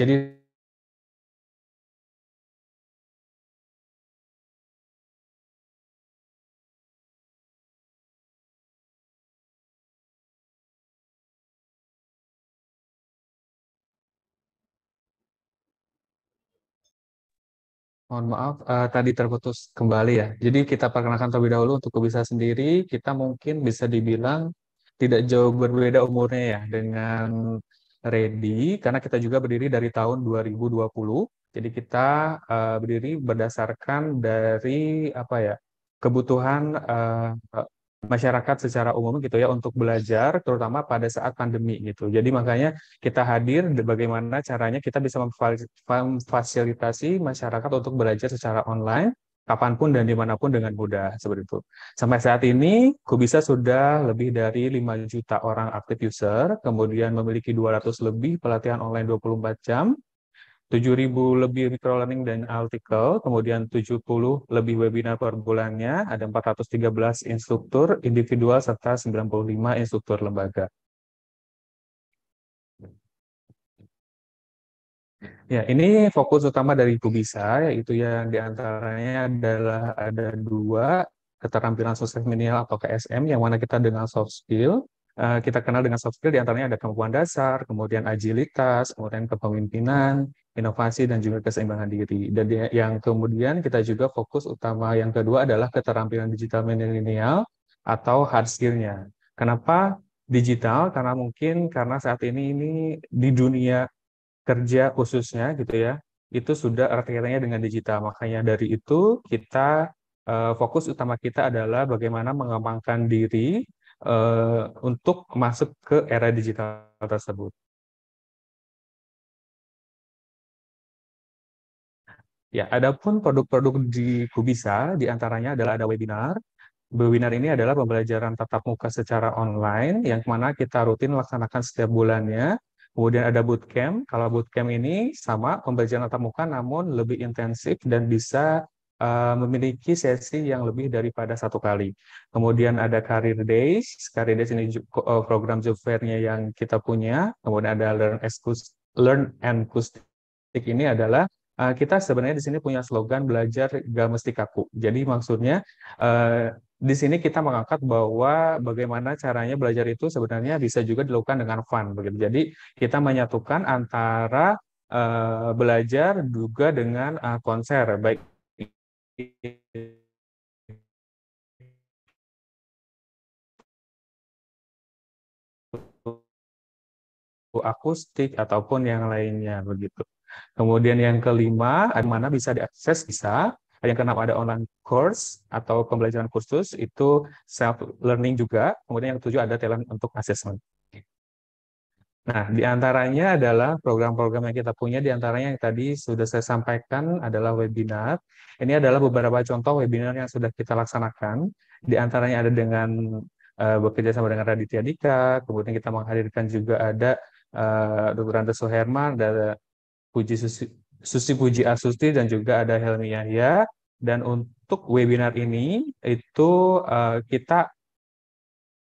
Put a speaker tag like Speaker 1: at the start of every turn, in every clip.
Speaker 1: jadi
Speaker 2: Mohon maaf, uh, tadi terputus kembali ya. Jadi kita perkenalkan terlebih dahulu untuk kebisa sendiri, kita mungkin bisa dibilang tidak jauh berbeda umurnya ya dengan ready karena kita juga berdiri dari tahun 2020. Jadi kita uh, berdiri berdasarkan dari apa ya kebutuhan uh, masyarakat secara umum gitu ya untuk belajar terutama pada saat pandemi gitu. Jadi makanya kita hadir bagaimana caranya kita bisa memfasilitasi masyarakat untuk belajar secara online kapanpun dan dimanapun dengan mudah seperti itu. Sampai saat ini, Kubisa sudah lebih dari 5 juta orang aktif user, kemudian memiliki 200 lebih pelatihan online 24 jam, 7.000 lebih micro dan artikel, kemudian 70 lebih webinar per bulannya, ada 413 instruktur individual serta 95 instruktur lembaga. Ya, ini fokus utama dari Ibu Bisa, yaitu yang diantaranya adalah ada dua keterampilan sosial minimal atau KSM, yang mana kita dengan soft skill, eh, kita kenal dengan soft skill diantaranya ada kemampuan dasar, kemudian agilitas, kemudian kepemimpinan, inovasi, dan juga keseimbangan diri. Dan yang kemudian kita juga fokus utama yang kedua adalah keterampilan digital milenial atau hard skill-nya. Kenapa digital? Karena mungkin karena saat ini ini di dunia kerja khususnya gitu ya itu sudah erat dengan digital. Makanya dari itu kita eh, fokus utama kita adalah bagaimana mengembangkan diri eh, untuk masuk ke era digital tersebut. Ya, adapun produk-produk di Kubisa diantaranya adalah ada webinar. Webinar ini adalah pembelajaran tatap muka secara online yang mana kita rutin laksanakan setiap bulannya Kemudian ada bootcamp. Kalau bootcamp ini sama pembelajaran tatap muka namun lebih intensif dan bisa uh, memiliki sesi yang lebih daripada satu kali. Kemudian ada career days. Career days ini eh, program job fair-nya yang kita punya. Kemudian ada learn, learn and acoustic ini adalah eh, kita sebenarnya di sini punya slogan belajar gak mesti kaku. Jadi maksudnya di sini kita mengangkat bahwa bagaimana caranya belajar itu sebenarnya bisa juga dilakukan dengan fun begitu. Jadi kita menyatukan antara uh, belajar juga dengan uh, konser baik akustik ataupun yang lainnya begitu. Kemudian yang kelima, mana bisa diakses bisa yang keenam ada online course atau pembelajaran kursus, itu self-learning juga. Kemudian yang ketujuh ada talent untuk assessment. Nah, diantaranya adalah program-program yang kita punya, diantaranya yang tadi sudah saya sampaikan adalah webinar. Ini adalah beberapa contoh webinar yang sudah kita laksanakan. Diantaranya ada dengan uh, bekerja sama dengan Raditya Dika, kemudian kita menghadirkan juga ada uh, eh, Dr. Andes Soherman, ada Puji Susi, Susi Puji Asusti dan juga ada Helmi Yahya. Dan untuk webinar ini itu uh, kita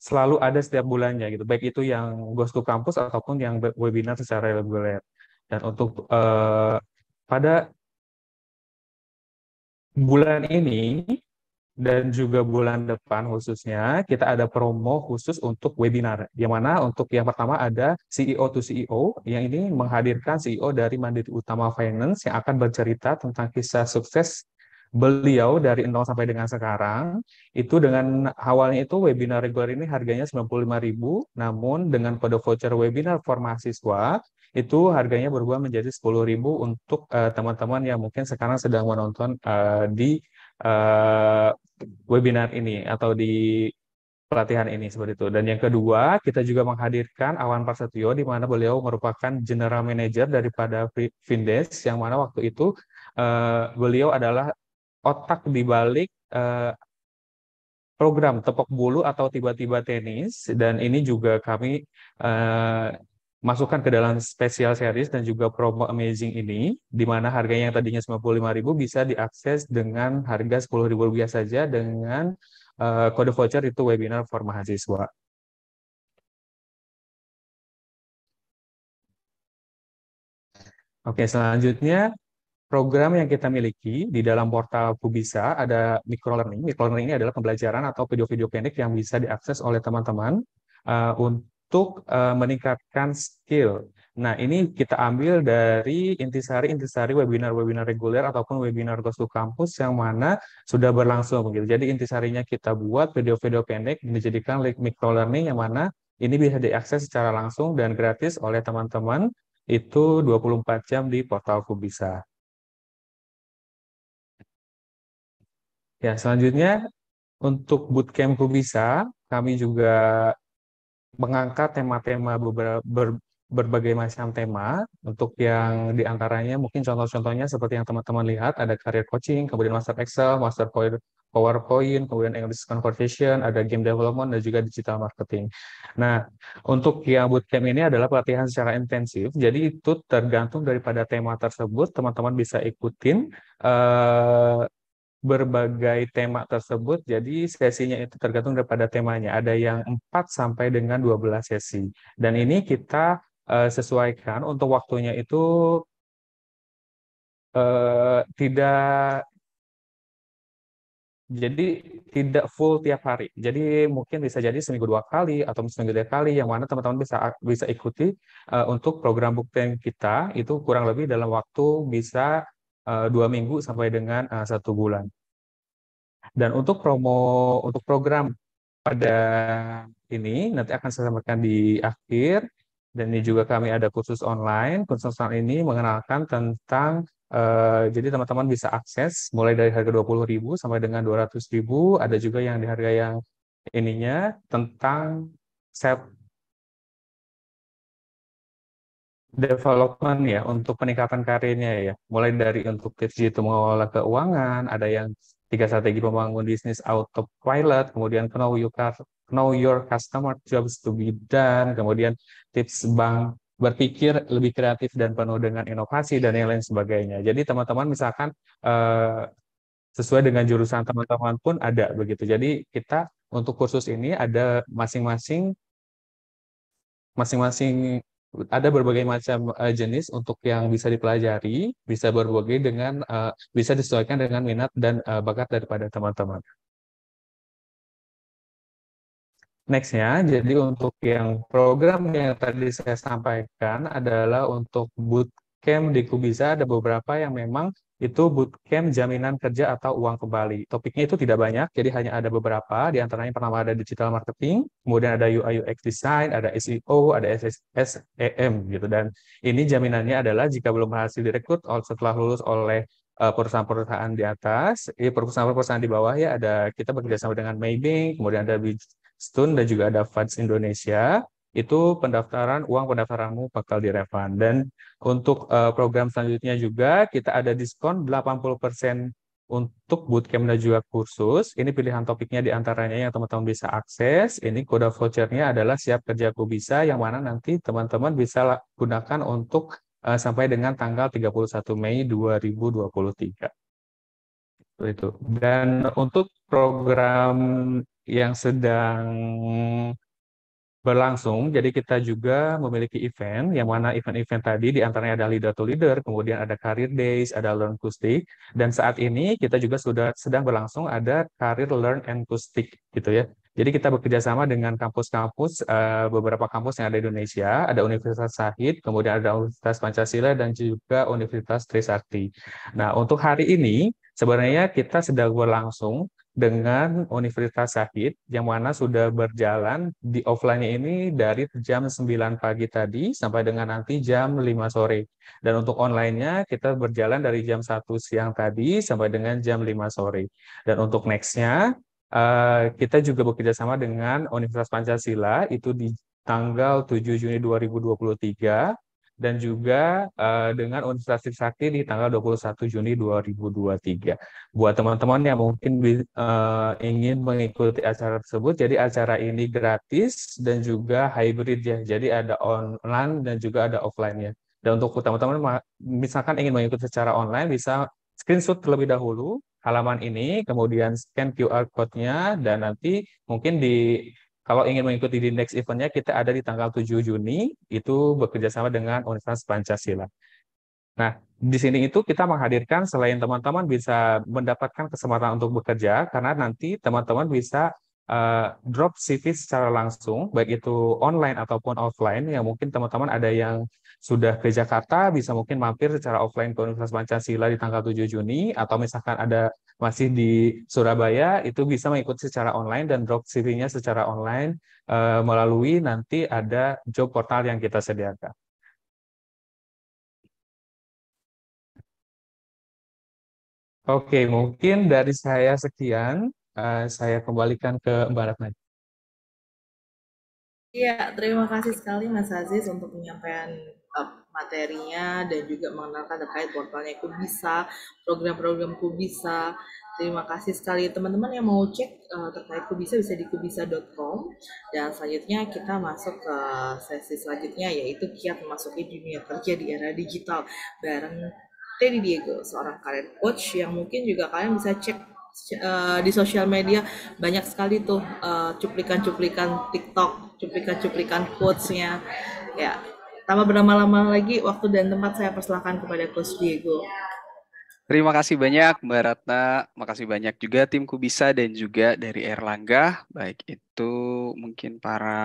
Speaker 2: selalu ada setiap bulannya gitu. Baik itu yang Gosku Kampus ataupun yang webinar secara reguler. Dan untuk uh, pada bulan ini dan juga bulan depan khususnya kita ada promo khusus untuk webinar. di mana untuk yang pertama ada CEO to CEO yang ini menghadirkan CEO dari Mandiri Utama Finance yang akan bercerita tentang kisah sukses beliau dari nol sampai dengan sekarang itu dengan awalnya itu webinar reguler ini harganya 95.000 namun dengan kode voucher webinar mahasiswa itu harganya berubah menjadi 10.000 untuk eh, teman-teman uh, yang mungkin sekarang sedang menonton uh, di uh, webinar ini atau di pelatihan ini seperti itu. Dan yang kedua, kita juga menghadirkan Awan Prasetyo di mana beliau merupakan general manager daripada Vindes yang mana waktu itu uh, beliau adalah otak di balik uh, program tepok bulu atau tiba-tiba tenis dan ini juga kami uh, masukkan ke dalam special series dan juga promo amazing ini, di mana harganya yang tadinya 95.000 bisa diakses dengan harga 10.000 rupiah saja dengan uh, kode voucher itu webinar for mahasiswa. Oke, selanjutnya program yang kita miliki di dalam portal Kubisa ada microlearning. Microlearning ini adalah pembelajaran atau video-video pendek yang bisa diakses oleh teman-teman uh, untuk untuk uh, meningkatkan skill. Nah, ini kita ambil dari intisari-intisari webinar-webinar reguler ataupun webinar to Kampus yang mana sudah berlangsung begitu. Jadi intisarinya kita buat video-video pendek dan dijadikan micro learning yang mana ini bisa diakses secara langsung dan gratis oleh teman-teman itu 24 jam di portal Kubisa. Ya, selanjutnya untuk bootcamp Kubisa, kami juga mengangkat tema-tema beberapa ber, berbagai macam tema untuk yang diantaranya mungkin contoh-contohnya seperti yang teman-teman lihat ada career coaching, kemudian master Excel, master PowerPoint, kemudian English conversation, ada game development dan juga digital marketing. Nah, untuk yang bootcamp ini adalah pelatihan secara intensif. Jadi itu tergantung daripada tema tersebut teman-teman bisa ikutin uh, berbagai tema tersebut. Jadi sesinya itu tergantung daripada temanya. Ada yang 4 sampai dengan 12 sesi. Dan ini kita uh, sesuaikan untuk waktunya itu uh, tidak jadi tidak full tiap hari. Jadi mungkin bisa jadi seminggu dua kali atau seminggu tiga kali yang mana teman-teman bisa bisa ikuti uh, untuk program bukten kita itu kurang lebih dalam waktu bisa Eh, dua minggu sampai dengan eh, satu bulan. Dan untuk promo untuk program pada ini nanti akan saya sampaikan di akhir dan ini juga kami ada khusus online. Kursus online ini mengenalkan tentang Uh, jadi teman-teman bisa akses mulai dari harga 20.000 sampai dengan 200.000, ada juga yang di harga yang ininya tentang development ya untuk peningkatan karirnya ya. Mulai dari untuk tips itu mengelola keuangan, ada yang tiga strategi pembangun bisnis autopilot, kemudian know your, know your customer jobs to be done, kemudian tips bank berpikir lebih kreatif dan penuh dengan inovasi dan yang lain sebagainya. Jadi teman-teman misalkan eh, sesuai dengan jurusan teman-teman pun ada begitu. Jadi kita untuk kursus ini ada masing-masing masing-masing ada berbagai macam uh, jenis untuk yang bisa dipelajari, bisa berbagai dengan uh, bisa disesuaikan dengan minat dan uh, bakat daripada teman-teman. Nextnya, jadi untuk yang program yang tadi saya sampaikan adalah untuk bootcamp di Kubisa ada beberapa yang memang itu bootcamp jaminan kerja atau uang kembali. Topiknya itu tidak banyak, jadi hanya ada beberapa. Di antaranya pertama ada digital marketing, kemudian ada UI UX design, ada SEO, ada SEM gitu. Dan ini jaminannya adalah jika belum berhasil direkrut setelah lulus oleh eh, perusahaan-perusahaan di atas, eh, perusahaan-perusahaan di bawah ya ada kita bekerja sama dengan Maybank, kemudian ada Stone dan juga ada Funds Indonesia itu pendaftaran uang pendaftaranmu bakal direfund dan untuk uh, program selanjutnya juga kita ada diskon 80% untuk bootcamp dan juga kursus. Ini pilihan topiknya diantaranya yang teman-teman bisa akses. Ini kode vouchernya adalah siap kerjaku bisa yang mana nanti teman-teman bisa gunakan untuk uh, sampai dengan tanggal 31 Mei 2023 itu. Dan untuk program yang sedang berlangsung. Jadi kita juga memiliki event yang mana event-event tadi diantaranya ada leader to leader, kemudian ada career days, ada learn acoustic, dan saat ini kita juga sudah sedang berlangsung ada career learn and acoustic gitu ya. Jadi kita bekerja sama dengan kampus-kampus eh, beberapa kampus yang ada di Indonesia, ada Universitas Sahid, kemudian ada Universitas Pancasila dan juga Universitas Trisakti. Nah, untuk hari ini sebenarnya kita sedang berlangsung dengan Universitas Sahid, yang mana sudah berjalan di offline ini dari jam 9 pagi tadi sampai dengan nanti jam 5 sore. Dan untuk online-nya kita berjalan dari jam 1 siang tadi sampai dengan jam 5 sore. Dan untuk next-nya eh, kita juga bekerjasama dengan Universitas Pancasila itu di tanggal 7 Juni 2023 dan juga uh, dengan Universitas Trisakti di tanggal 21 Juni 2023. Buat teman-teman yang mungkin uh, ingin mengikuti acara tersebut, jadi acara ini gratis dan juga hybrid ya. Jadi ada online dan juga ada offline ya. Dan untuk teman-teman misalkan ingin mengikuti secara online bisa screenshot terlebih dahulu halaman ini, kemudian scan QR code-nya dan nanti mungkin di kalau ingin mengikuti di next eventnya, kita ada di tanggal 7 Juni, itu bekerjasama dengan Universitas Pancasila. Nah, di sini itu kita menghadirkan selain teman-teman bisa mendapatkan kesempatan untuk bekerja, karena nanti teman-teman bisa uh, drop CV secara langsung, baik itu online ataupun offline, yang mungkin teman-teman ada yang sudah ke Jakarta bisa mungkin mampir secara offline ke Universitas Pancasila di tanggal 7 Juni atau misalkan ada masih di Surabaya itu bisa mengikuti secara online dan drop CV-nya secara online eh, melalui nanti ada job portal yang kita sediakan.
Speaker 3: Oke, mungkin dari saya sekian.
Speaker 2: Eh, saya kembalikan ke Mbak Ratna.
Speaker 3: Iya, terima kasih sekali Mas Aziz untuk penyampaian eh, materinya dan juga mengenalkan terkait portalnya Bisa, program-program Bisa. Terima kasih sekali teman-teman yang mau cek uh, terkait Kubisa bisa di kubisa.com dan selanjutnya kita masuk ke sesi selanjutnya yaitu kiat memasuki dunia kerja di era digital bareng Teddy Diego, seorang karir coach yang mungkin juga kalian bisa cek Eh, di sosial
Speaker 1: media banyak sekali tuh cuplikan eh, cuplikan-cuplikan TikTok, cuplikan-cuplikan quotesnya. Ya, tambah berlama-lama lagi waktu dan tempat saya persilahkan kepada Coach Diego. Terima kasih banyak Mbak Ratna, Terima kasih banyak juga tim Kubisa dan juga dari Erlangga, baik itu mungkin para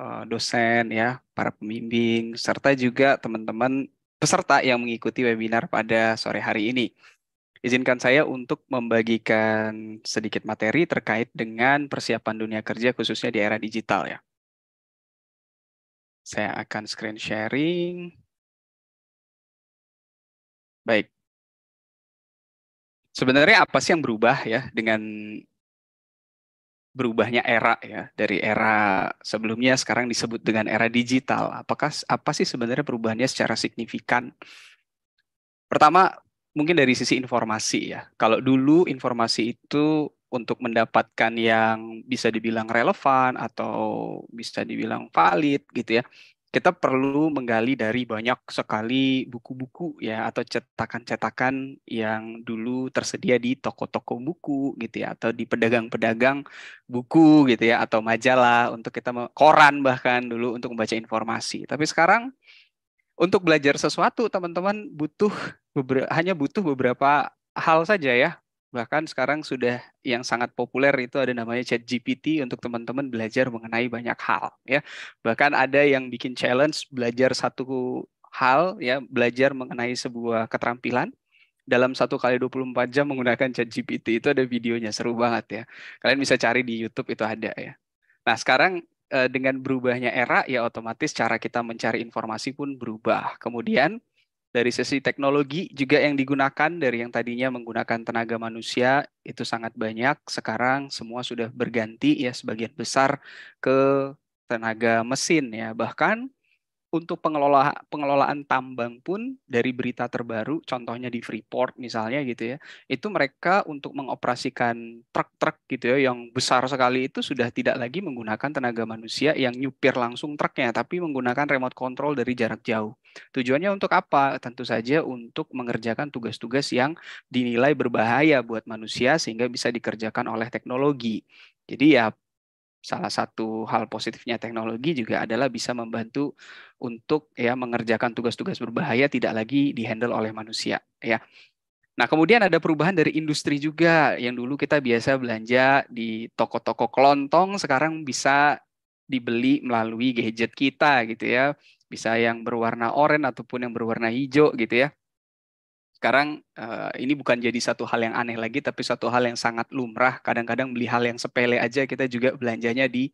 Speaker 1: eh, dosen ya, para pembimbing, serta juga teman-teman peserta yang mengikuti webinar pada sore hari ini. Izinkan saya untuk membagikan sedikit materi terkait dengan persiapan dunia kerja khususnya di era digital ya.
Speaker 3: Saya akan screen sharing. Baik. Sebenarnya apa sih yang berubah ya dengan
Speaker 1: berubahnya era ya dari era sebelumnya sekarang disebut dengan era digital. Apakah apa sih sebenarnya perubahannya secara signifikan? Pertama, mungkin dari sisi informasi ya. Kalau dulu informasi itu untuk mendapatkan yang bisa dibilang relevan atau bisa dibilang valid gitu ya. Kita perlu menggali dari banyak sekali buku-buku ya atau cetakan-cetakan yang dulu tersedia di toko-toko buku gitu ya atau di pedagang-pedagang buku gitu ya atau majalah untuk kita koran bahkan dulu untuk membaca informasi. Tapi sekarang untuk belajar sesuatu teman-teman butuh hanya butuh beberapa hal saja ya. Bahkan sekarang sudah yang sangat populer itu ada namanya chat GPT untuk teman-teman belajar mengenai banyak hal ya. Bahkan ada yang bikin challenge belajar satu hal ya, belajar mengenai sebuah keterampilan dalam satu kali 24 jam menggunakan chat GPT itu ada videonya seru banget ya. Kalian bisa cari di YouTube itu ada ya. Nah, sekarang Eh, dengan berubahnya era ya otomatis cara kita mencari informasi pun berubah. Kemudian dari sisi teknologi juga yang digunakan dari yang tadinya menggunakan tenaga manusia itu sangat banyak sekarang semua sudah berganti ya sebagian besar ke tenaga mesin ya bahkan untuk pengelola pengelolaan tambang pun dari berita terbaru contohnya di Freeport misalnya gitu ya itu mereka untuk mengoperasikan truk-truk gitu ya yang besar sekali itu sudah tidak lagi menggunakan tenaga manusia yang nyupir langsung truknya tapi menggunakan remote control dari jarak jauh tujuannya untuk apa tentu saja untuk mengerjakan tugas-tugas yang dinilai berbahaya buat manusia sehingga bisa dikerjakan oleh teknologi jadi ya salah satu hal positifnya teknologi juga adalah bisa membantu untuk ya mengerjakan tugas-tugas berbahaya tidak lagi dihandle oleh manusia ya. Nah, kemudian ada perubahan dari industri juga. Yang dulu kita biasa belanja di toko-toko kelontong sekarang bisa dibeli melalui gadget kita gitu ya. Bisa yang berwarna oranye ataupun yang berwarna hijau gitu ya sekarang uh, ini bukan jadi satu hal yang aneh lagi, tapi satu hal yang sangat lumrah. Kadang-kadang beli hal yang sepele aja kita juga belanjanya di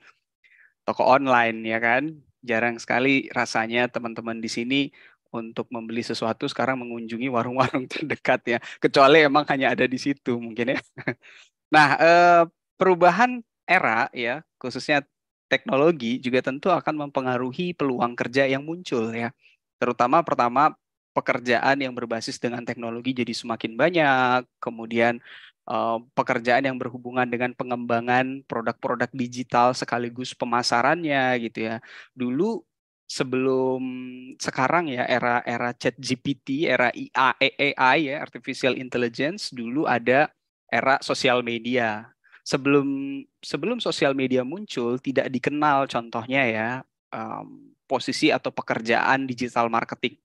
Speaker 1: toko online ya kan. Jarang sekali rasanya teman-teman di sini untuk membeli sesuatu sekarang mengunjungi warung-warung terdekat ya, kecuali emang hanya ada di situ mungkin ya. Nah, uh, perubahan era ya, khususnya teknologi juga tentu akan mempengaruhi peluang kerja yang muncul ya. Terutama pertama pekerjaan yang berbasis dengan teknologi jadi semakin banyak, kemudian eh, pekerjaan yang berhubungan dengan pengembangan produk-produk digital sekaligus pemasarannya gitu ya. Dulu sebelum sekarang ya era-era chat GPT, era IA, AI ya, artificial intelligence dulu ada era sosial media. Sebelum sebelum sosial media muncul tidak dikenal contohnya ya um, posisi atau pekerjaan digital marketing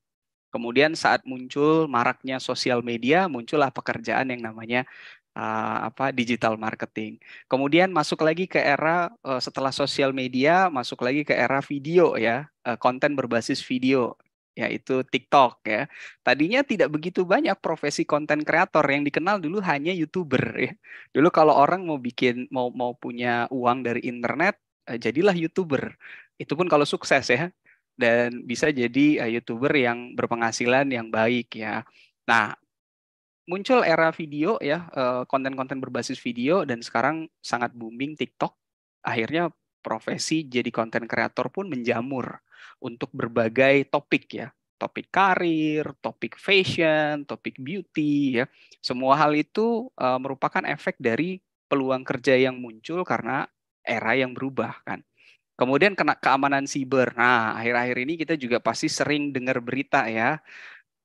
Speaker 1: Kemudian saat muncul maraknya sosial media, muncullah pekerjaan yang namanya uh, apa digital marketing. Kemudian masuk lagi ke era uh, setelah sosial media, masuk lagi ke era video ya, uh, konten berbasis video yaitu TikTok ya. Tadinya tidak begitu banyak profesi konten kreator yang dikenal dulu hanya YouTuber ya. Dulu kalau orang mau bikin mau mau punya uang dari internet eh, jadilah YouTuber. Itu pun kalau sukses ya dan bisa jadi uh, youtuber yang berpenghasilan yang baik ya. Nah, muncul era video ya eh, konten-konten berbasis video dan sekarang sangat booming TikTok. Akhirnya profesi jadi konten kreator pun menjamur untuk berbagai topik ya topik karir, topik fashion, topik beauty ya. Semua hal itu uh, merupakan efek dari peluang kerja yang muncul karena era yang berubah kan. Kemudian kena keamanan siber. Nah, akhir-akhir ini kita juga pasti sering dengar berita ya.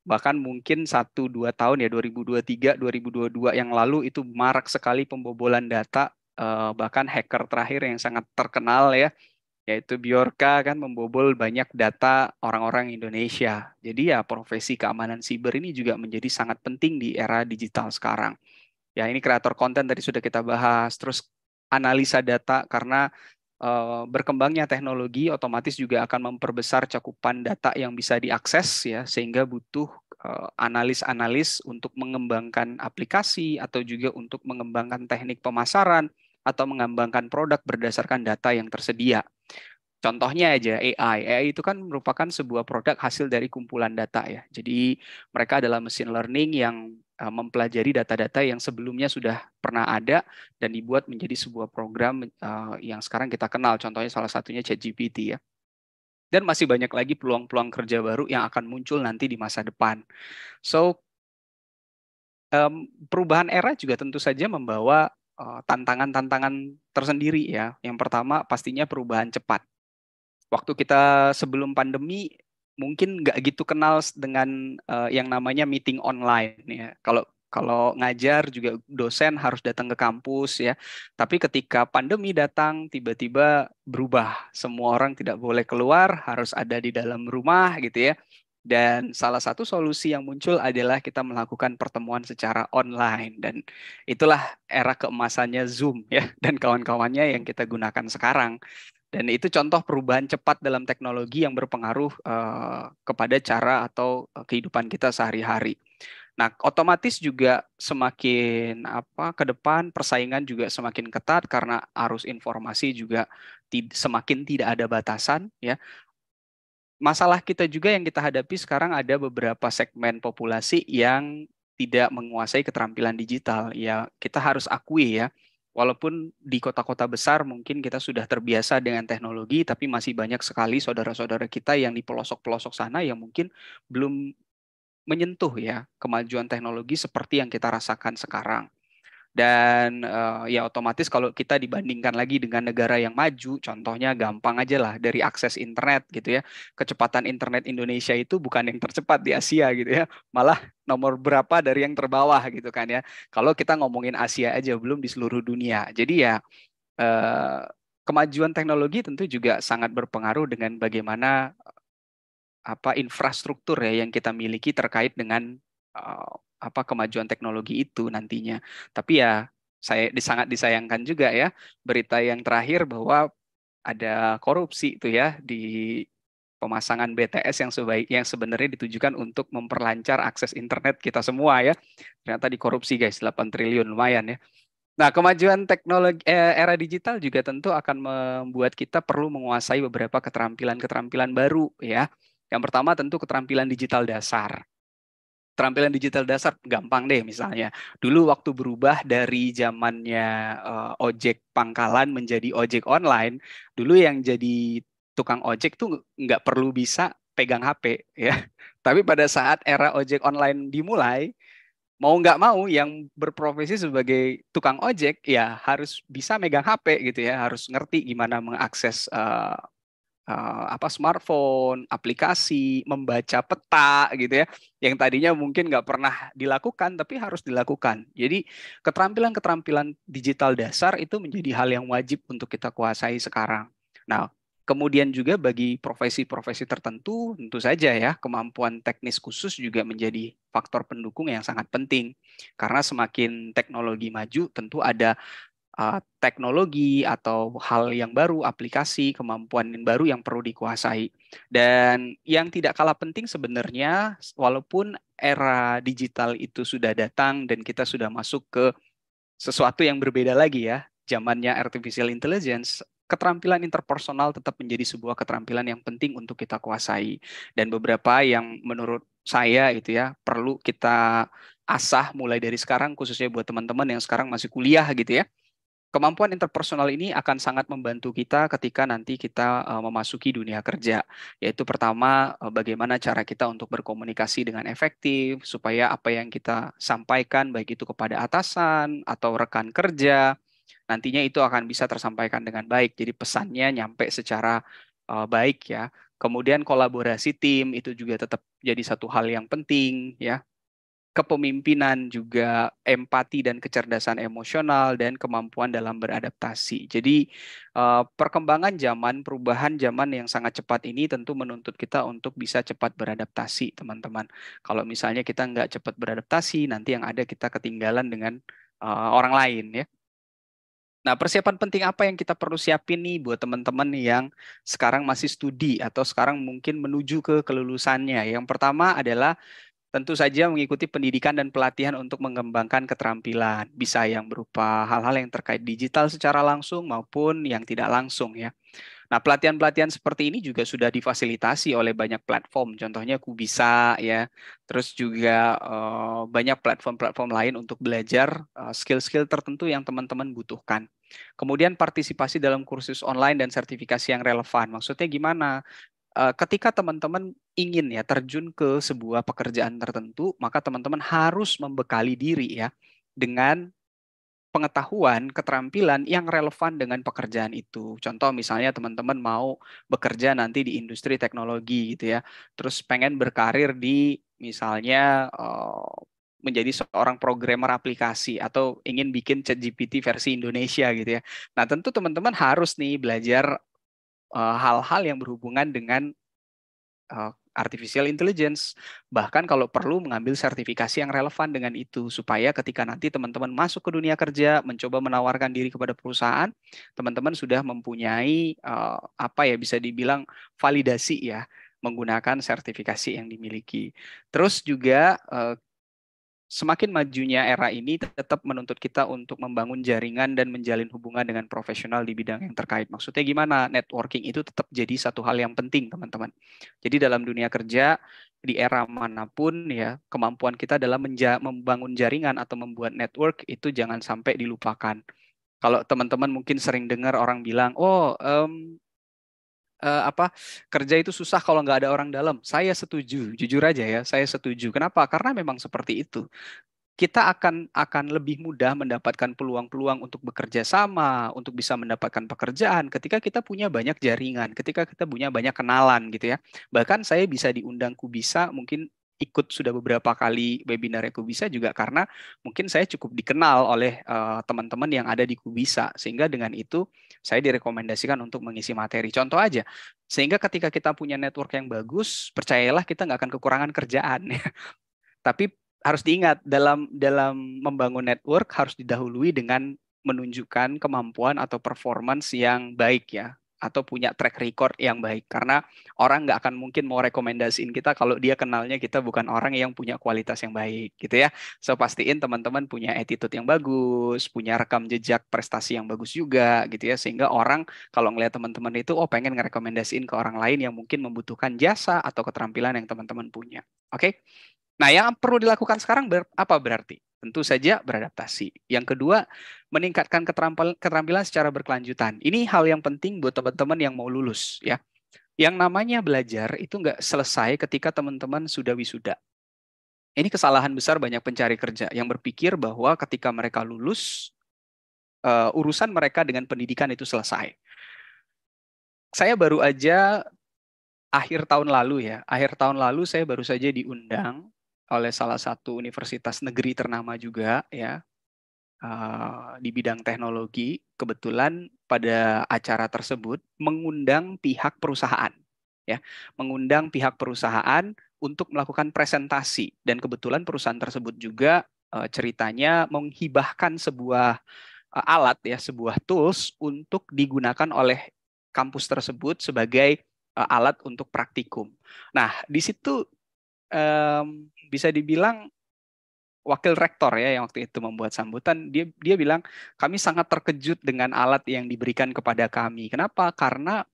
Speaker 1: Bahkan mungkin 1 2 tahun ya 2023, 2022 yang lalu itu marak sekali pembobolan data eh, bahkan hacker terakhir yang sangat terkenal ya yaitu Bjorka kan membobol banyak data orang-orang Indonesia. Jadi ya profesi keamanan siber ini juga menjadi sangat penting di era digital sekarang. Ya ini kreator konten tadi sudah kita bahas, terus analisa data karena Eh, berkembangnya teknologi otomatis juga akan memperbesar cakupan data yang bisa diakses ya sehingga butuh eh, analis-analis untuk mengembangkan aplikasi atau juga untuk mengembangkan teknik pemasaran atau mengembangkan produk berdasarkan data yang tersedia. Contohnya aja AI. AI itu kan merupakan sebuah produk hasil dari kumpulan data ya. Jadi mereka adalah mesin learning yang Eh, mempelajari data-data yang sebelumnya sudah pernah ada dan dibuat menjadi sebuah program eh, yang sekarang kita kenal. Contohnya salah satunya ChatGPT ya. Dan masih banyak lagi peluang-peluang kerja baru yang akan muncul nanti di masa depan. So perubahan era juga tentu saja membawa eh, tantangan-tantangan tersendiri ya. Yang pertama pastinya perubahan cepat. Waktu kita sebelum pandemi mungkin nggak gitu kenal dengan uh, yang namanya meeting online ya. Kalau kalau ngajar juga dosen harus datang ke kampus ya. Tapi ketika pandemi datang tiba-tiba
Speaker 2: berubah.
Speaker 1: Semua orang tidak boleh keluar, harus ada di dalam rumah gitu ya. Dan salah satu solusi yang muncul adalah kita melakukan pertemuan secara online dan itulah era keemasannya Zoom ya dan kawan-kawannya yang kita gunakan sekarang. Dan itu contoh perubahan cepat dalam teknologi yang berpengaruh uh, kepada cara atau eh, kehidupan kita sehari-hari. Nah, otomatis juga semakin apa ke depan persaingan juga semakin ketat karena arus informasi juga tid semakin tidak ada batasan ya. Masalah kita juga yang kita hadapi sekarang ada beberapa segmen populasi yang tidak menguasai keterampilan digital. Ya, kita harus akui ya Walaupun di kota-kota besar mungkin kita sudah terbiasa dengan teknologi, tapi masih banyak sekali saudara-saudara kita yang di pelosok-pelosok sana yang mungkin belum menyentuh ya kemajuan teknologi seperti yang kita rasakan sekarang dan uh, ya otomatis kalau kita dibandingkan lagi dengan negara yang maju contohnya gampang aja lah dari akses internet gitu ya kecepatan internet Indonesia itu bukan yang tercepat di Asia gitu ya malah nomor berapa dari yang terbawah gitu kan ya kalau kita ngomongin Asia aja belum di seluruh dunia jadi ya eh, kemajuan teknologi tentu juga sangat berpengaruh dengan bagaimana eh, apa infrastruktur ya yang kita miliki terkait dengan uh, apa kemajuan teknologi itu nantinya. Tapi ya saya sangat disayangkan juga ya berita yang terakhir bahwa ada korupsi itu ya di pemasangan BTS yang sebaik yang sebenarnya ditujukan untuk memperlancar akses internet kita semua ya. Ternyata dikorupsi guys 8 triliun lumayan ya. Nah, kemajuan teknologi eh, era digital juga tentu akan membuat kita perlu menguasai beberapa keterampilan-keterampilan baru ya. Yang pertama tentu keterampilan digital dasar. Keterampilan digital dasar gampang deh misalnya. Dulu waktu berubah dari zamannya uh, ojek pangkalan menjadi ojek online, dulu yang jadi tukang ojek tuh nggak perlu bisa pegang HP ya. Tapi pada saat era ojek online dimulai, mau nggak mau yang berprofesi sebagai tukang ojek ya harus bisa megang HP gitu ya, harus ngerti gimana mengakses uh, uh, apa smartphone, aplikasi, membaca peta gitu ya, yang tadinya mungkin nggak pernah dilakukan tapi harus dilakukan. Jadi keterampilan-keterampilan digital dasar itu menjadi hal yang wajib untuk kita kuasai sekarang. Nah, kemudian juga bagi profesi-profesi tertentu tentu saja ya kemampuan teknis khusus juga menjadi faktor pendukung yang sangat penting karena semakin teknologi maju tentu ada uh, teknologi atau hal yang baru, aplikasi, kemampuan yang baru yang perlu dikuasai. Dan yang tidak kalah penting sebenarnya walaupun era digital itu sudah datang dan kita sudah masuk ke sesuatu yang berbeda lagi ya, zamannya artificial intelligence, keterampilan interpersonal tetap menjadi sebuah keterampilan yang penting untuk kita kuasai dan beberapa yang menurut saya itu ya perlu kita asah mulai dari sekarang khususnya buat teman-teman yang sekarang masih kuliah gitu ya Kemampuan interpersonal ini akan sangat membantu kita ketika nanti kita eh, memasuki dunia kerja, yaitu pertama eh, bagaimana cara kita untuk berkomunikasi dengan efektif supaya apa yang kita sampaikan baik itu kepada atasan atau rekan kerja nantinya itu akan bisa tersampaikan dengan baik. Jadi pesannya nyampe secara eh, baik ya. Kemudian kolaborasi tim itu juga tetap jadi satu hal yang penting ya kepemimpinan juga empati dan kecerdasan emosional dan kemampuan dalam beradaptasi. Jadi eh, perkembangan zaman, perubahan zaman yang sangat cepat ini tentu menuntut kita untuk bisa cepat beradaptasi, teman-teman. Kalau misalnya kita nggak cepat beradaptasi, nanti yang ada kita ketinggalan dengan eh, orang lain ya. Nah, persiapan penting apa yang kita perlu siapin nih buat teman-teman yang sekarang masih studi atau sekarang mungkin menuju ke kelulusannya? Yang pertama adalah tentu saja mengikuti pendidikan dan pelatihan untuk mengembangkan keterampilan, bisa yang berupa hal-hal yang terkait digital secara langsung maupun yang tidak langsung ya. Nah, pelatihan-pelatihan seperti ini juga sudah difasilitasi oleh banyak platform, contohnya Kubisa ya. Terus juga eh, banyak platform-platform lain untuk belajar eh, skill-skill tertentu yang teman-teman butuhkan. Kemudian partisipasi dalam kursus online dan sertifikasi yang relevan. Maksudnya gimana? Eh, ketika teman-teman ingin ya terjun ke sebuah pekerjaan tertentu, maka teman-teman harus membekali diri ya dengan pengetahuan, keterampilan yang relevan dengan pekerjaan itu. Contoh misalnya teman-teman mau bekerja nanti di industri teknologi gitu ya. Terus pengen berkarir di misalnya eh, menjadi seorang programmer aplikasi atau ingin bikin ChatGPT versi Indonesia gitu ya. Nah, tentu teman-teman harus nih belajar Eh, hal-hal uh, yang berhubungan dengan uh, artificial intelligence. Bahkan kalau perlu mengambil sertifikasi yang relevan dengan itu supaya ketika nanti teman-teman masuk ke dunia kerja, mencoba menawarkan diri kepada perusahaan, teman-teman sudah mempunyai uh, apa ya bisa dibilang validasi ya menggunakan sertifikasi yang dimiliki. Terus juga uh, semakin majunya era ini tetap menuntut kita untuk membangun jaringan dan menjalin hubungan dengan profesional di bidang yang terkait. Maksudnya gimana? Networking itu tetap jadi satu hal yang penting, teman-teman. Jadi dalam dunia kerja di era manapun ya, kemampuan kita dalam menja membangun jaringan atau membuat network itu jangan sampai dilupakan. Kalau teman-teman mungkin sering dengar orang bilang, "Oh, um, uh, apa kerja itu susah kalau nggak ada orang dalam. Saya setuju, jujur aja ya, saya setuju. Kenapa? Karena memang seperti itu. Kita akan akan lebih mudah mendapatkan peluang-peluang untuk bekerja sama, untuk bisa mendapatkan pekerjaan ketika kita punya banyak jaringan, ketika kita punya banyak kenalan gitu ya. Bahkan saya bisa diundang bisa mungkin ikut sudah beberapa kali webinar Kubisa juga karena mungkin saya cukup dikenal oleh eh, teman-teman uh, yang ada di Kubisa sehingga dengan itu saya direkomendasikan untuk mengisi materi. Contoh aja, sehingga ketika kita punya network yang bagus, percayalah kita nggak akan kekurangan kerjaan. Tapi harus diingat dalam dalam membangun network harus didahului dengan menunjukkan kemampuan atau performance yang baik ya atau punya track record yang baik karena orang nggak akan mungkin mau rekomendasiin kita kalau dia kenalnya kita bukan orang yang punya kualitas yang baik gitu ya so pastiin teman-teman punya attitude yang bagus punya rekam jejak prestasi yang bagus juga gitu ya sehingga orang kalau ngelihat teman-teman itu oh pengen ngerekomendasiin ke orang lain yang mungkin membutuhkan jasa atau keterampilan yang teman-teman punya oke okay? nah yang perlu dilakukan sekarang ber apa berarti tentu saja beradaptasi. Yang kedua, meningkatkan keterampilan secara berkelanjutan. Ini hal yang penting buat teman-teman yang mau lulus ya. Yang namanya belajar itu nggak selesai ketika teman-teman sudah wisuda. Ini kesalahan besar banyak pencari kerja yang berpikir bahwa ketika mereka lulus, uh, urusan mereka dengan pendidikan itu selesai. Saya baru aja akhir tahun lalu ya, akhir tahun lalu saya baru saja diundang oleh salah satu universitas negeri ternama juga ya uh, di bidang teknologi kebetulan pada acara tersebut mengundang pihak perusahaan ya mengundang pihak perusahaan untuk melakukan presentasi dan kebetulan perusahaan tersebut juga uh, ceritanya menghibahkan sebuah uh, alat ya sebuah tools untuk digunakan oleh kampus tersebut sebagai uh, alat untuk praktikum. Nah, di situ um, bisa dibilang wakil rektor ya yang waktu itu membuat sambutan dia dia bilang kami sangat terkejut dengan alat yang diberikan kepada kami kenapa karena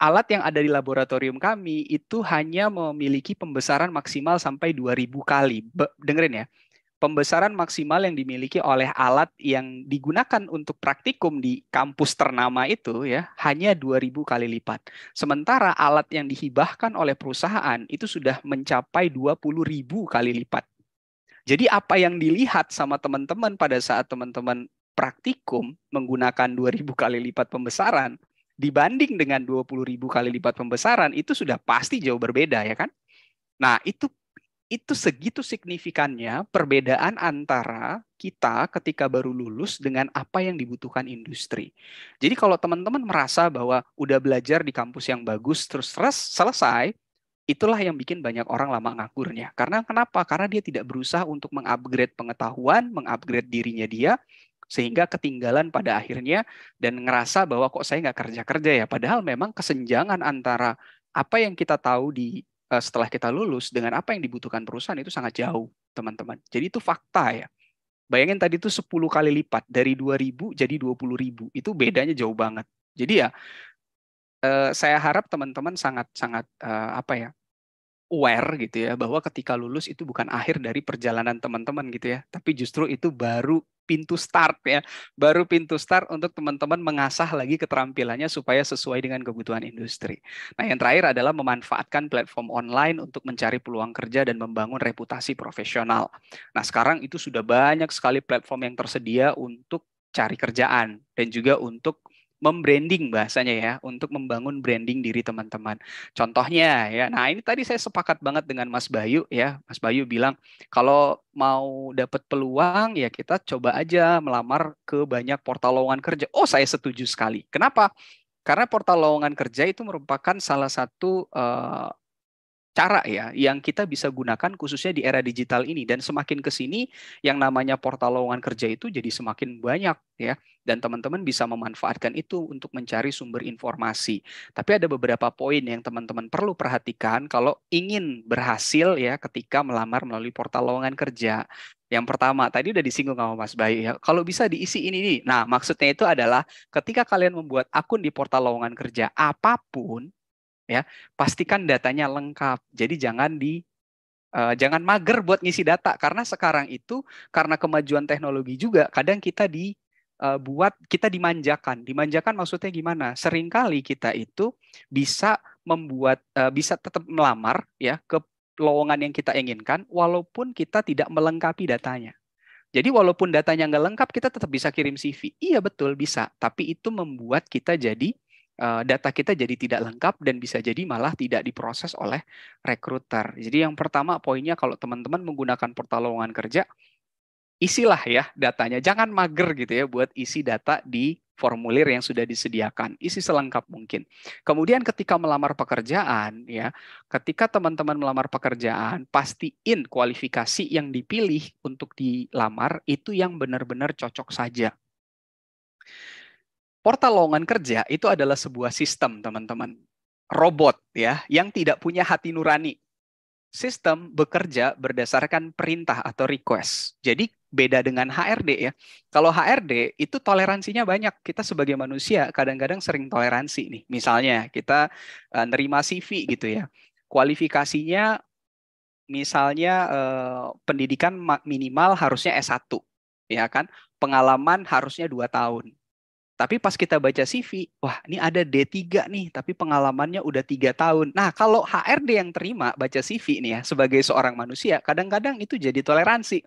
Speaker 1: alat yang ada di laboratorium kami itu hanya memiliki pembesaran maksimal sampai 2000 kali Be dengerin ya pembesaran maksimal yang dimiliki oleh alat yang digunakan untuk praktikum di kampus ternama itu ya hanya 2000 kali lipat. Sementara alat yang dihibahkan oleh perusahaan itu sudah mencapai 20.000 kali lipat. Jadi apa yang dilihat sama teman-teman pada saat teman-teman praktikum menggunakan 2000 kali lipat pembesaran dibanding dengan 20.000 kali lipat pembesaran itu sudah pasti jauh berbeda ya kan? Nah, itu itu segitu signifikannya perbedaan antara kita ketika baru lulus dengan apa yang dibutuhkan industri. Jadi kalau teman-teman merasa bahwa udah belajar di kampus yang bagus terus selesai, itulah yang bikin banyak orang lama ngakurnya. Karena kenapa? Karena dia tidak berusaha untuk mengupgrade pengetahuan, mengupgrade dirinya dia, sehingga ketinggalan pada akhirnya dan ngerasa bahwa kok saya nggak kerja-kerja ya. Padahal memang kesenjangan antara apa yang kita tahu di Eh, setelah kita lulus dengan apa yang dibutuhkan perusahaan itu sangat jauh, teman-teman. Jadi itu fakta ya. Bayangin tadi itu 10 kali lipat dari 2000 jadi 20.000. Itu bedanya jauh banget. Jadi ya eh, saya harap teman-teman sangat sangat eh, apa ya? aware gitu ya bahwa ketika lulus itu bukan akhir dari perjalanan teman-teman gitu ya, tapi justru itu baru pintu start ya, baru pintu start untuk teman-teman mengasah lagi keterampilannya supaya sesuai dengan kebutuhan industri. Nah, yang terakhir adalah memanfaatkan platform online untuk mencari peluang kerja dan membangun reputasi profesional. Nah, sekarang itu sudah banyak sekali platform yang tersedia untuk cari kerjaan dan juga untuk membranding bahasanya ya untuk membangun branding diri teman-teman. Contohnya ya. Nah, ini tadi saya sepakat banget dengan Mas Bayu ya. Mas Bayu bilang kalau mau dapat peluang ya kita coba aja melamar ke banyak portal lowongan kerja. Oh, saya setuju sekali. Kenapa? Karena portal lowongan kerja itu merupakan salah satu uh, cara ya yang kita bisa gunakan khususnya di era digital ini dan semakin ke sini yang namanya portal lowongan kerja itu jadi semakin banyak ya dan teman-teman bisa memanfaatkan itu untuk mencari sumber informasi. Tapi ada beberapa poin yang teman-teman perlu perhatikan kalau ingin berhasil ya ketika melamar melalui portal lowongan kerja. Yang pertama, tadi udah disinggung sama Mas Bayu ya. Kalau bisa diisi ini nih. Nah, maksudnya itu adalah ketika kalian membuat akun di portal lowongan kerja apapun ya pastikan datanya lengkap jadi jangan di uh, jangan mager buat ngisi data karena sekarang itu karena kemajuan teknologi juga kadang kita di eh, buat kita dimanjakan dimanjakan maksudnya gimana seringkali kita itu bisa membuat eh, bisa tetap melamar ya ke lowongan yang kita inginkan walaupun kita tidak melengkapi datanya jadi walaupun datanya nggak lengkap, kita tetap bisa kirim CV. Iya betul bisa, tapi itu membuat kita jadi Eh, data kita jadi tidak lengkap dan bisa jadi malah tidak diproses oleh rekruter. Jadi yang pertama poinnya kalau teman-teman menggunakan portal lowongan kerja, isilah ya datanya. Jangan mager gitu ya buat isi data di formulir yang sudah disediakan, isi selengkap mungkin. Kemudian ketika melamar pekerjaan ya, ketika teman-teman melamar pekerjaan, pastiin kualifikasi yang dipilih untuk dilamar itu yang benar-benar cocok saja. Portal lowongan kerja itu adalah sebuah sistem, teman-teman. Robot ya, yang tidak punya hati nurani. Sistem bekerja berdasarkan perintah atau request. Jadi beda dengan HRD ya. Kalau HRD itu toleransinya banyak. Kita sebagai manusia kadang-kadang sering toleransi nih. Misalnya kita uh, nerima CV gitu ya. Kualifikasinya misalnya eh, pendidikan minimal harusnya S1 ya kan pengalaman harusnya dua tahun tapi pas kita baca CV, wah ini ada D3 nih, tapi pengalamannya udah tiga tahun. Nah kalau HRD yang terima baca CV nih ya, sebagai seorang manusia, kadang-kadang itu jadi toleransi.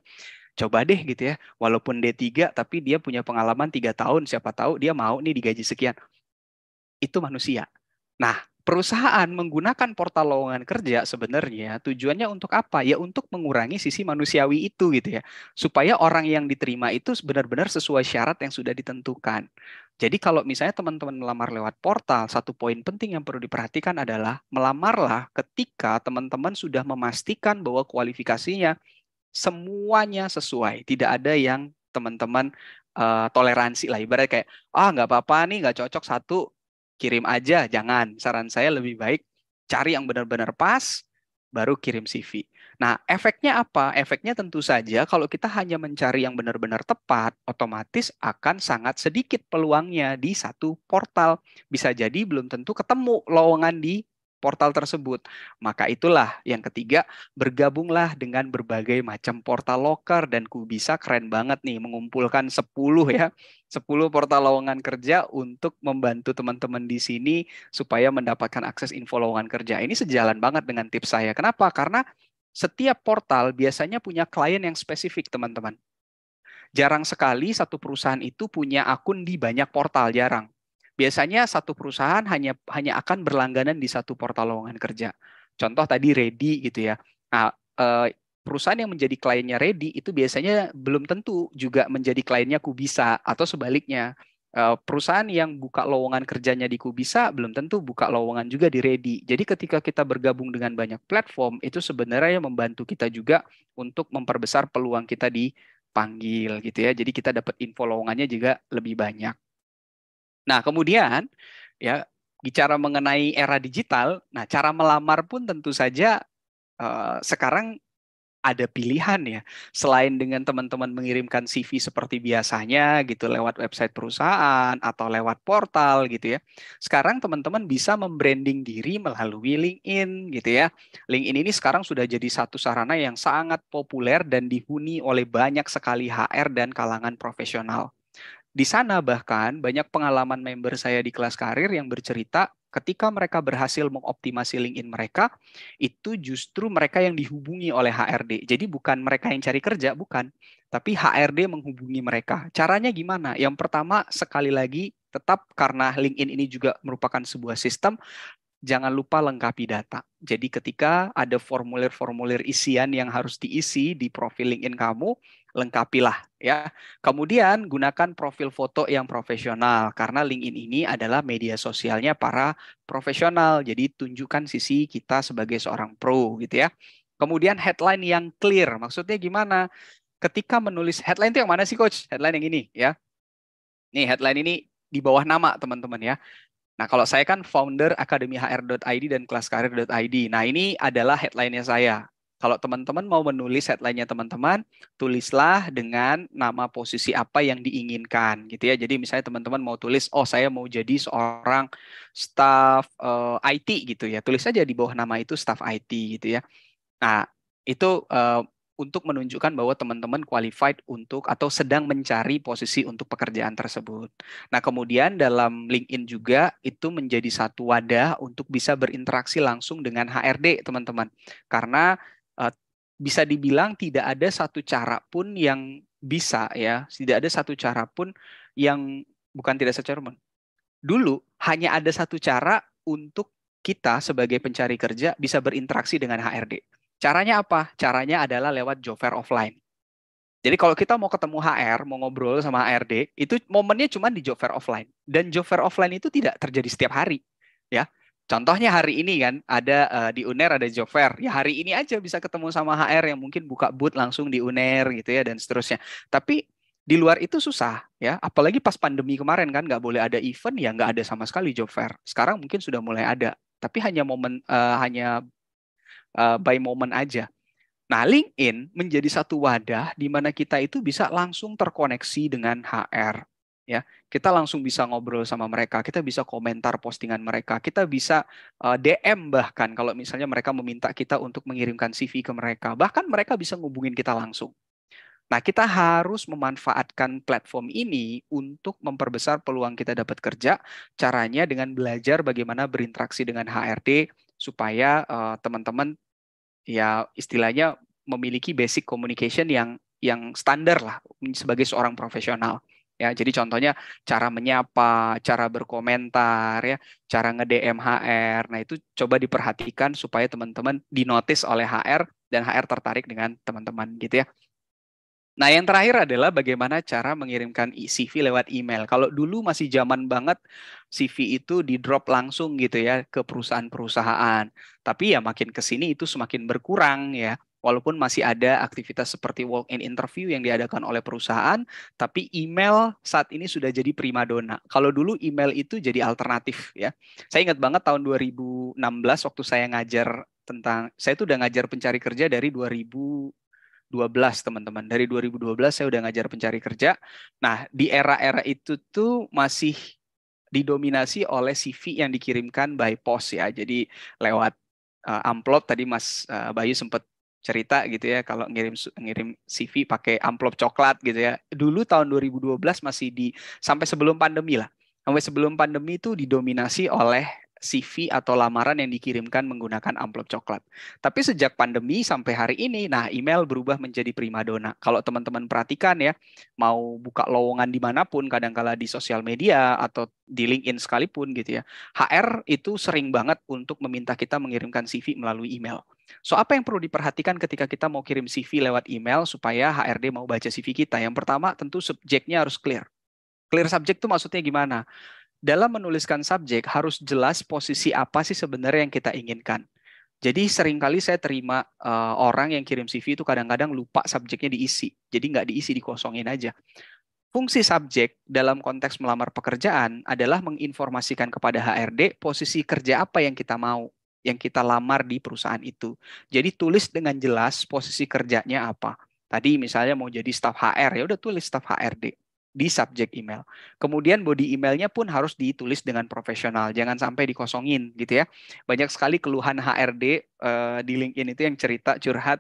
Speaker 1: Coba deh gitu ya, walaupun D3 tapi dia punya pengalaman tiga tahun, siapa tahu dia mau nih digaji sekian. Itu manusia. Nah perusahaan menggunakan portal lowongan kerja sebenarnya tujuannya untuk apa? Ya untuk mengurangi sisi manusiawi itu gitu ya. Supaya orang yang diterima itu benar-benar sesuai syarat yang sudah ditentukan. Jadi kalau misalnya teman-teman melamar lewat portal, satu poin penting yang perlu diperhatikan adalah melamarlah ketika teman-teman sudah memastikan bahwa kualifikasinya semuanya sesuai, tidak ada yang teman-teman uh, toleransi lah ibarat kayak ah nggak apa-apa nih nggak cocok satu kirim aja, jangan. Saran saya lebih baik cari yang benar-benar pas, baru kirim CV. Nah, efeknya apa? Efeknya tentu saja kalau kita hanya mencari yang benar-benar tepat, otomatis akan sangat sedikit peluangnya di satu portal. Bisa jadi belum tentu ketemu lowongan di portal tersebut. Maka itulah yang ketiga, bergabunglah dengan berbagai macam portal loker dan ku bisa keren banget nih mengumpulkan 10 ya, 10 portal lowongan kerja untuk membantu teman-teman di sini supaya mendapatkan akses info lowongan kerja. Ini sejalan banget dengan tips saya. Kenapa? Karena setiap portal biasanya punya klien yang spesifik, teman-teman. Jarang sekali satu perusahaan itu punya akun di banyak portal, jarang Biasanya satu perusahaan hanya hanya akan berlangganan di satu portal lowongan kerja. Contoh tadi Ready gitu ya. Nah, eh, perusahaan yang menjadi kliennya Ready itu biasanya belum tentu juga menjadi kliennya Kubisa atau sebaliknya. Eh, perusahaan yang buka lowongan kerjanya di Kubisa belum tentu buka lowongan juga di Ready. Jadi ketika kita bergabung dengan banyak platform itu sebenarnya membantu kita juga untuk memperbesar peluang kita dipanggil gitu ya. Jadi kita dapat info lowongannya juga lebih banyak. Nah, kemudian ya bicara mengenai era digital, nah cara melamar pun tentu saja uh, sekarang ada pilihan ya. Selain dengan teman-teman mengirimkan CV seperti biasanya gitu lewat website perusahaan atau lewat portal gitu ya. Sekarang teman-teman bisa membranding diri melalui LinkedIn gitu ya. LinkedIn ini sekarang sudah jadi satu sarana yang sangat populer dan dihuni oleh banyak sekali HR dan kalangan profesional. Di sana bahkan banyak pengalaman member saya di kelas karir yang bercerita ketika mereka berhasil mengoptimasi LinkedIn mereka, itu justru mereka yang dihubungi oleh HRD. Jadi bukan mereka yang cari kerja, bukan. Tapi HRD menghubungi mereka. Caranya gimana? Yang pertama, sekali lagi, tetap karena LinkedIn ini juga merupakan sebuah sistem, jangan lupa lengkapi data. Jadi ketika ada formulir-formulir isian yang harus diisi di profil LinkedIn kamu, lengkapilah ya. Kemudian gunakan profil foto yang profesional karena LinkedIn ini adalah media sosialnya para profesional. Jadi tunjukkan sisi kita sebagai seorang pro gitu ya. Kemudian headline yang clear. Maksudnya gimana? Ketika menulis headline itu yang mana sih coach? Headline yang ini ya. Nih headline ini di bawah nama teman-teman ya. Nah, kalau saya kan founder akademihr.id dan kelaskarir.id. Nah, ini adalah headline-nya saya. Kalau teman-teman mau menulis headline-nya teman-teman, tulislah dengan nama posisi apa yang diinginkan gitu ya. Jadi misalnya teman-teman mau tulis, oh saya mau jadi seorang staff uh, eh, IT gitu ya. Tulis saja di bawah nama itu staff IT gitu ya. Nah, itu uh, untuk menunjukkan bahwa teman-teman qualified untuk atau sedang mencari posisi untuk pekerjaan tersebut. Nah, kemudian dalam LinkedIn juga itu menjadi satu wadah untuk bisa berinteraksi langsung dengan HRD, teman-teman. Karena eh, bisa dibilang tidak ada satu cara pun yang bisa ya, tidak ada satu cara pun yang bukan tidak secara pun. Dulu hanya ada satu cara untuk kita sebagai pencari kerja bisa berinteraksi dengan HRD Caranya apa? Caranya adalah lewat job fair offline. Jadi kalau kita mau ketemu HR, mau ngobrol sama HRD, itu momennya cuma di job fair offline. Dan job fair offline itu tidak terjadi setiap hari, ya. Contohnya hari ini kan ada uh, di UNER ada job fair. Ya hari ini aja bisa ketemu sama HR yang mungkin buka booth langsung di UNER gitu ya dan seterusnya. Tapi di luar itu susah ya, apalagi pas pandemi kemarin kan nggak boleh ada event ya nggak ada sama sekali job fair. Sekarang mungkin sudah mulai ada, tapi hanya momen uh, hanya Eh, by moment aja. Nah, LinkedIn menjadi satu wadah di mana kita itu bisa langsung terkoneksi dengan HR. Ya, kita langsung bisa ngobrol sama mereka, kita bisa komentar postingan mereka, kita bisa eh, DM bahkan kalau misalnya mereka meminta kita untuk mengirimkan CV ke mereka, bahkan mereka bisa ngubungin kita langsung. Nah, kita harus memanfaatkan platform ini untuk memperbesar peluang kita dapat kerja. Caranya dengan belajar bagaimana berinteraksi dengan HRD supaya eh, teman-teman uh, teman -teman ya istilahnya memiliki basic communication yang yang standar lah sebagai seorang profesional ya jadi contohnya cara menyapa cara berkomentar ya cara nge HR nah itu coba diperhatikan supaya teman-teman dinotis oleh HR dan HR tertarik dengan teman-teman gitu ya Nah, yang terakhir adalah bagaimana cara mengirimkan CV lewat email. Kalau dulu masih zaman banget CV itu di drop langsung gitu ya ke perusahaan-perusahaan. Tapi ya makin ke sini itu semakin berkurang ya. Walaupun masih ada aktivitas seperti walk-in interview yang diadakan oleh perusahaan, tapi email saat ini sudah jadi primadona. Kalau dulu email itu jadi alternatif ya. Saya ingat banget tahun 2016 waktu saya ngajar tentang saya itu udah ngajar pencari kerja dari 2000 teman-teman. Dari 2012 saya udah ngajar pencari kerja. Nah, di era-era itu tuh masih didominasi oleh CV yang dikirimkan by post ya. Jadi lewat uh, amplop tadi Mas uh, Bayu sempat cerita gitu ya kalau ngirim ngirim CV pakai amplop coklat gitu ya. Dulu tahun 2012 masih di sampai sebelum pandemi lah. Sampai sebelum pandemi itu didominasi oleh CV atau lamaran yang dikirimkan menggunakan amplop coklat. Tapi sejak pandemi sampai hari ini, nah email berubah menjadi prima primadona. Kalau teman-teman perhatikan ya, mau buka lowongan dimanapun, kadangkala di sosial media atau di LinkedIn sekalipun gitu ya, HR itu sering banget untuk meminta kita mengirimkan CV melalui email. So, apa yang perlu diperhatikan ketika kita mau kirim CV lewat email supaya HRD mau baca CV kita? Yang pertama, tentu subjeknya harus clear. Clear subjek itu maksudnya gimana? dalam menuliskan subjek harus jelas posisi apa sih sebenarnya yang kita inginkan. Jadi seringkali saya terima uh, orang yang kirim CV itu kadang-kadang lupa subjeknya diisi. Jadi nggak diisi, dikosongin aja. Fungsi subjek dalam konteks melamar pekerjaan adalah menginformasikan kepada HRD posisi kerja apa yang kita mau, yang kita lamar di perusahaan itu. Jadi tulis dengan jelas posisi kerjanya apa. Tadi misalnya mau jadi staff HR, ya udah tulis staff HRD di subjek email. Kemudian body emailnya pun harus ditulis dengan profesional, jangan sampai dikosongin gitu ya. Banyak sekali keluhan HRD uh, eh, di LinkedIn itu yang cerita curhat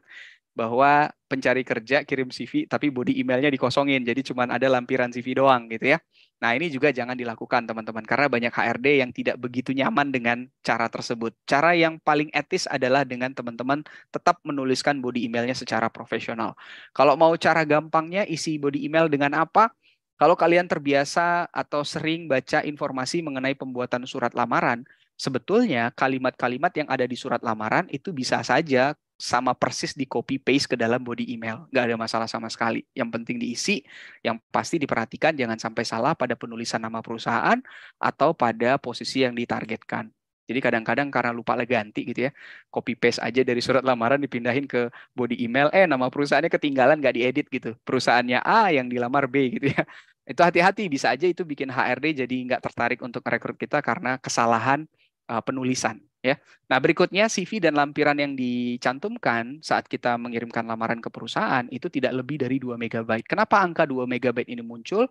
Speaker 1: bahwa pencari kerja kirim CV tapi body emailnya dikosongin, jadi cuma ada lampiran CV doang gitu ya. Nah ini juga jangan dilakukan teman-teman karena banyak HRD yang tidak begitu nyaman dengan cara tersebut. Cara yang paling etis adalah dengan teman-teman tetap menuliskan body emailnya secara profesional. Kalau mau cara gampangnya isi body email dengan apa? Kalau kalian terbiasa atau sering baca informasi mengenai pembuatan surat lamaran, sebetulnya kalimat-kalimat yang ada di surat lamaran itu bisa saja sama persis di copy paste ke dalam body email. Nggak ada masalah sama sekali. Yang penting diisi, yang pasti diperhatikan jangan sampai salah pada penulisan nama perusahaan atau pada posisi yang ditargetkan. Jadi kadang-kadang karena lupa lah ganti gitu ya, copy paste aja dari surat lamaran dipindahin ke body email, eh nama perusahaannya ketinggalan gak diedit gitu. Perusahaannya A yang dilamar B gitu ya. Itu hati-hati bisa aja itu bikin HRD jadi nggak tertarik untuk rekrut kita karena kesalahan uh, penulisan ya. Nah berikutnya CV dan lampiran yang dicantumkan saat kita mengirimkan lamaran ke perusahaan itu tidak lebih dari 2 MB. Kenapa angka 2 MB ini muncul?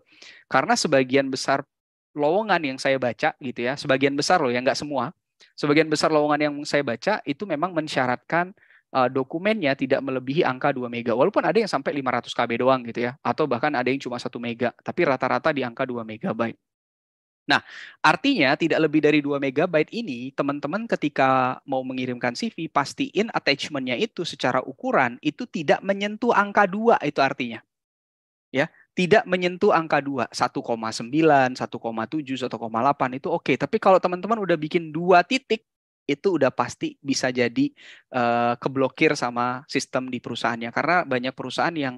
Speaker 1: Karena sebagian besar lowongan yang saya baca gitu ya, sebagian besar loh yang nggak semua Sebagian besar lowongan yang saya baca itu memang mensyaratkan uh, dokumennya tidak melebihi angka 2 mega. Walaupun ada yang sampai 500 KB doang gitu ya, atau bahkan ada yang cuma 1 mega, tapi rata-rata di angka 2 megabyte. Nah, artinya tidak lebih dari 2 MB ini, teman-teman ketika mau mengirimkan CV, pastiin attachment-nya itu secara ukuran itu tidak menyentuh angka 2, itu artinya. Ya, tidak menyentuh angka 2, 1,9, 1,7, 1,8 itu oke. Tapi kalau teman-teman udah bikin dua titik, itu udah pasti bisa jadi uh, keblokir sama sistem di perusahaannya. Karena banyak perusahaan yang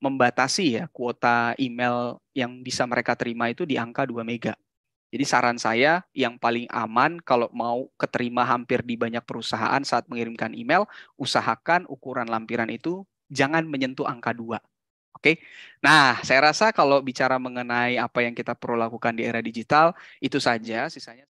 Speaker 1: membatasi ya kuota email yang bisa mereka terima itu di angka 2 mega. Jadi saran saya yang paling aman kalau mau keterima hampir di banyak perusahaan saat mengirimkan email, usahakan ukuran lampiran itu jangan menyentuh angka 2 Oke. Okay? Nah, saya rasa kalau bicara mengenai apa yang kita perlu lakukan di era digital, itu saja sisanya